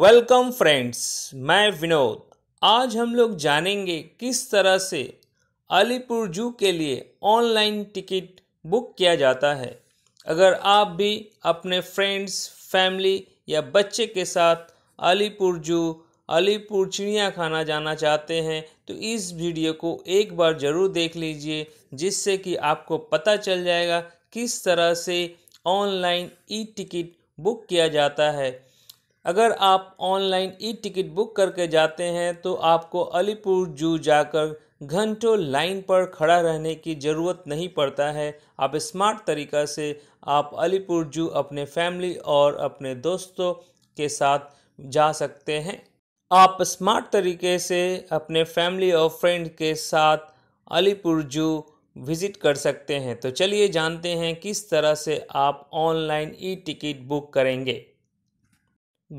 welcome friends मैं विनोद आज हम लोग जानेंगे किस तरह से अलीपुर जू के लिए ऑनलाइन टिकट बुक किया जाता है अगर आप भी अपने फ्रेंड्स फैमिली या बच्चे के साथ अलीपुर जू अलीपुर चिड़ियाखाना जाना चाहते हैं तो इस वीडियो को एक बार ज़रूर देख लीजिए जिससे कि आपको पता चल जाएगा किस तरह से ऑनलाइन ई टिकट बुक किया जाता है अगर आप ऑनलाइन ई टिकट बुक करके जाते हैं तो आपको अलीपुर जू जाकर घंटों लाइन पर खड़ा रहने की ज़रूरत नहीं पड़ता है आप स्मार्ट तरीक़ा से आप अलीपुर जू अपने फैमिली और अपने दोस्तों के साथ जा सकते हैं आप स्मार्ट तरीके से अपने फैमिली और फ्रेंड के साथ अलीपुर जू विज़िट कर सकते हैं तो चलिए जानते हैं किस तरह से आप ऑनलाइन ई टिकट बुक करेंगे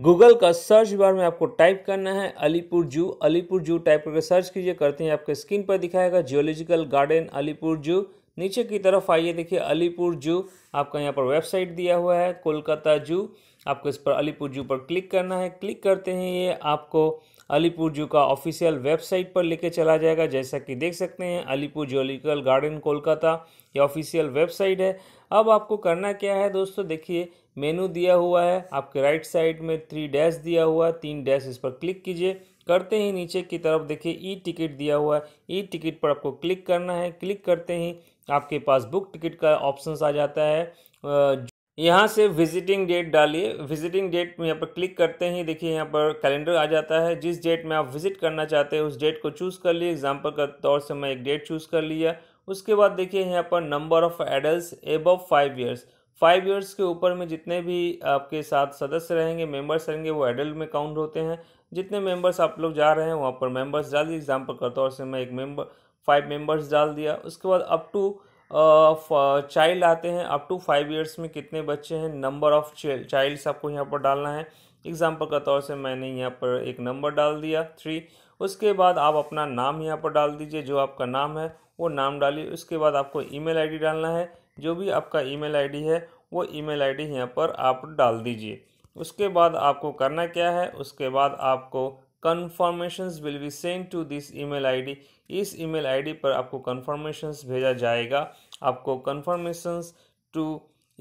गूगल का सर्च बार में आपको टाइप करना है अलीपुर जू अलीपुर जू टाइप करके सर्च कीजिए करते हैं आपके स्क्रीन पर दिखाएगा जियोलॉजिकल गार्डन अलीपुर जू नीचे की तरफ आइए देखिए अलीपुर जू आपका यहाँ पर वेबसाइट दिया हुआ है कोलकाता जू आपको इस पर अलीपुर जू पर क्लिक करना है क्लिक करते हैं ये आपको अलीपुर जू का ऑफिशियल वेबसाइट पर लेके चला जाएगा जैसा कि देख सकते हैं अलीपुर जोलिकल गार्डन कोलकाता ये ऑफिशियल वेबसाइट है अब आपको करना क्या है दोस्तों देखिए मेनू दिया हुआ है आपके राइट साइड में थ्री डैश दिया हुआ है तीन डैश इस पर क्लिक कीजिए करते ही नीचे की तरफ देखिए ई टिकट दिया हुआ है ई टिकट पर आपको क्लिक करना है क्लिक करते ही आपके पास बुक टिकट का ऑप्शन आ जाता है यहाँ से विजिटिंग डेट डालिए विजिटिंग डेट में यहाँ पर क्लिक करते ही देखिए यहाँ पर कैलेंडर आ जाता है जिस डेट में आप विजिट करना चाहते हैं उस डेट को चूज़ कर लिए एग्जांपल का तौर से मैं एक डेट चूज़ कर लिया उसके बाद देखिए यहाँ पर number of adult above five years five years के ऊपर में जितने भी आपके साथ सदस्य रहेंगे मेम्बर्स रहेंगे वो एडल्ट में काउंट होते हैं जितने मेम्बर्स आप लोग जा रहे हैं वहाँ पर मेम्बर्स डाल दिए एग्जाम्पल का तौर से मैं एक मेम्बर फाइव मेम्बर्स डाल दिया उसके बाद अप टू चाइल्ड uh, आते हैं अप टू फाइव ईयर्स में कितने बच्चे हैं नंबर ऑफ चाइल्ड्स आपको यहाँ पर डालना है एग्जाम्पल का तौर से मैंने यहाँ पर एक नंबर डाल दिया थ्री उसके बाद आप अपना नाम यहाँ पर डाल दीजिए जो आपका नाम है वो नाम डालिए उसके बाद आपको ईमेल आईडी डालना है जो भी आपका ईमेल आईडी है वो ईमेल आईडी यहाँ पर आप डाल दीजिए उसके बाद आपको करना क्या है उसके बाद आपको confirmations will be send to this email ID इस ईमेल आईडी पर आपको कन्फर्मेशंस भेजा जाएगा आपको कन्फर्मेशंस टू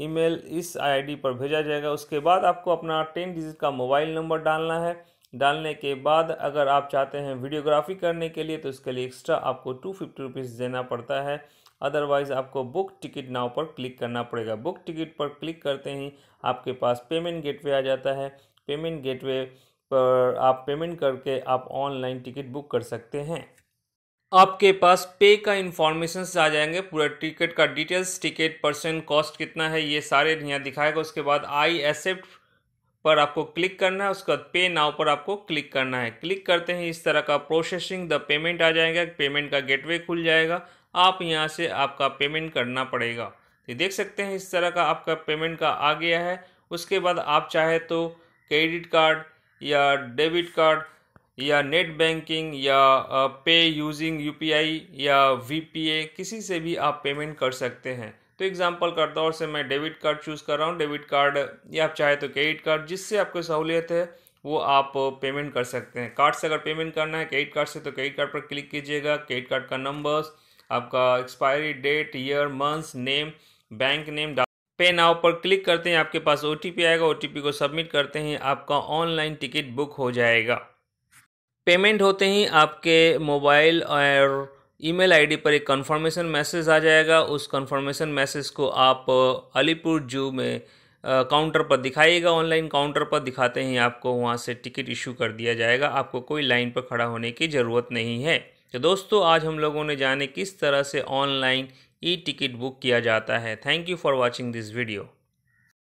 ईमेल इस आईडी पर भेजा जाएगा उसके बाद आपको अपना टेन डिजिट का मोबाइल नंबर डालना है डालने के बाद अगर आप चाहते हैं वीडियोग्राफी करने के लिए तो इसके लिए एक्स्ट्रा आपको टू फिफ्टी रुपीज़ देना पड़ता है अदरवाइज़ आपको बुक टिकट नाव पर क्लिक करना पड़ेगा बुक टिकट पर क्लिक करते ही आपके पास पेमेंट गेटवे आ जाता है पेमेंट गेटवे पर आप पेमेंट करके आप ऑनलाइन टिकट बुक कर सकते हैं आपके पास पे का इन्फॉर्मेशन आ जाएंगे पूरा टिकट का डिटेल्स टिकट परसेंट कॉस्ट कितना है ये सारे यहाँ दिखाएगा उसके बाद आई एक्सेप्ट पर आपको क्लिक करना है उसके बाद पे नाव पर आपको क्लिक करना है क्लिक करते हैं इस तरह का प्रोसेसिंग द पेमेंट आ जाएगा पेमेंट का गेटवे खुल जाएगा आप यहाँ से आपका पेमेंट करना पड़ेगा ये देख सकते हैं इस तरह का आपका पेमेंट का आ गया है उसके बाद आप चाहे तो क्रेडिट कार्ड या डेबिट कार्ड या नेट बैंकिंग या पे यूजिंग यूपीआई या वीपीए किसी से भी आप पेमेंट कर सकते हैं तो एग्ज़ाम्पल का तौर से मैं डेबिट कार्ड चूज़ कर रहा हूँ डेबिट कार्ड या आप चाहे तो क्रेडिट कार्ड जिससे आपको सहूलियत है वो आप पेमेंट कर सकते हैं कार्ड से अगर पेमेंट करना है क्रेडिट कार्ड से तो क्रेडिट कार्ड पर क्लिक कीजिएगा क्रेडिट कार्ड का नंबर्स आपका expiry date year months name bank name pay now पर क्लिक करते हैं आपके पास ओ आएगा ओ को सबमिट करते हैं आपका ऑनलाइन टिकट बुक हो जाएगा पेमेंट होते ही आपके मोबाइल और ईमेल आईडी पर एक कंफर्मेशन मैसेज आ जाएगा उस कंफर्मेशन मैसेज को आप अलीपुर जू में काउंटर पर दिखाइएगा ऑनलाइन काउंटर पर दिखाते ही आपको वहाँ से टिकट इशू कर दिया जाएगा आपको कोई लाइन पर खड़ा होने की ज़रूरत नहीं है तो दोस्तों आज हम लोगों ने जाने किस तरह से ऑनलाइन ई टिकट बुक किया जाता है thank you for watching this video